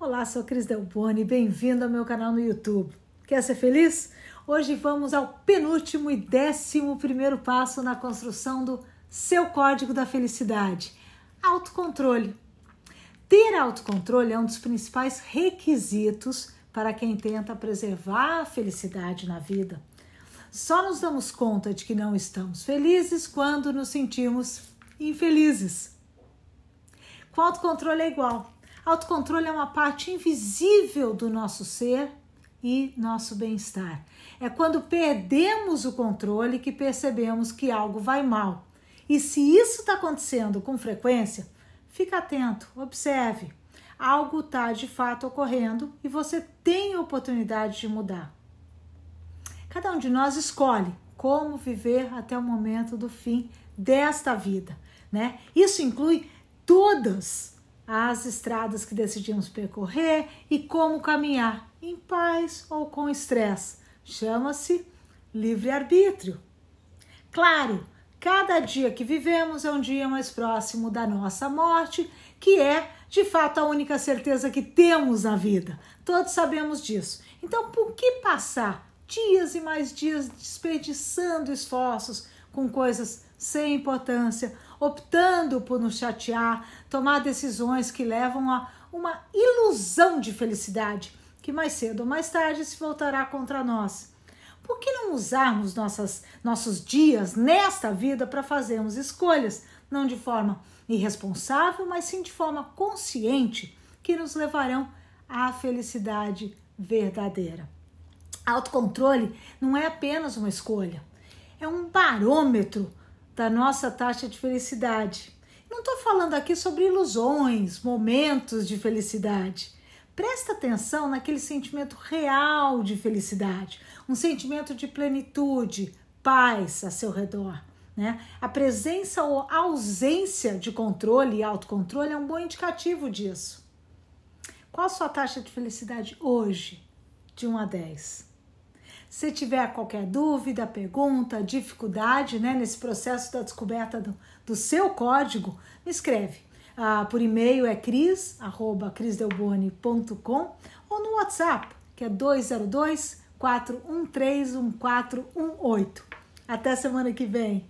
Olá, sou Cris Del Boni, bem-vindo ao meu canal no YouTube. Quer ser feliz? Hoje vamos ao penúltimo e décimo primeiro passo na construção do seu código da felicidade: autocontrole. Ter autocontrole é um dos principais requisitos para quem tenta preservar a felicidade na vida. Só nos damos conta de que não estamos felizes quando nos sentimos infelizes. Com autocontrole é igual. Autocontrole é uma parte invisível do nosso ser e nosso bem-estar. É quando perdemos o controle que percebemos que algo vai mal. E se isso está acontecendo com frequência, fica atento, observe. Algo está de fato ocorrendo e você tem a oportunidade de mudar. Cada um de nós escolhe como viver até o momento do fim desta vida, né? Isso inclui todas as estradas que decidimos percorrer e como caminhar, em paz ou com estresse. Chama-se livre-arbítrio. Claro, cada dia que vivemos é um dia mais próximo da nossa morte, que é de fato a única certeza que temos na vida. Todos sabemos disso. Então, por que passar dias e mais dias desperdiçando esforços com coisas sem importância, optando por nos chatear, tomar decisões que levam a uma ilusão de felicidade que mais cedo ou mais tarde se voltará contra nós. Por que não usarmos nossas, nossos dias nesta vida para fazermos escolhas, não de forma irresponsável, mas sim de forma consciente, que nos levarão à felicidade verdadeira? Autocontrole não é apenas uma escolha, é um barômetro da nossa taxa de felicidade. Não estou falando aqui sobre ilusões, momentos de felicidade. Presta atenção naquele sentimento real de felicidade, um sentimento de plenitude, paz a seu redor. Né? A presença ou ausência de controle e autocontrole é um bom indicativo disso. Qual a sua taxa de felicidade hoje, de 1 a 10? Se tiver qualquer dúvida, pergunta, dificuldade né, nesse processo da descoberta do, do seu código, me escreve. Ah, por e-mail é cris, arroba, ou no WhatsApp, que é 202 413 1418. Até semana que vem!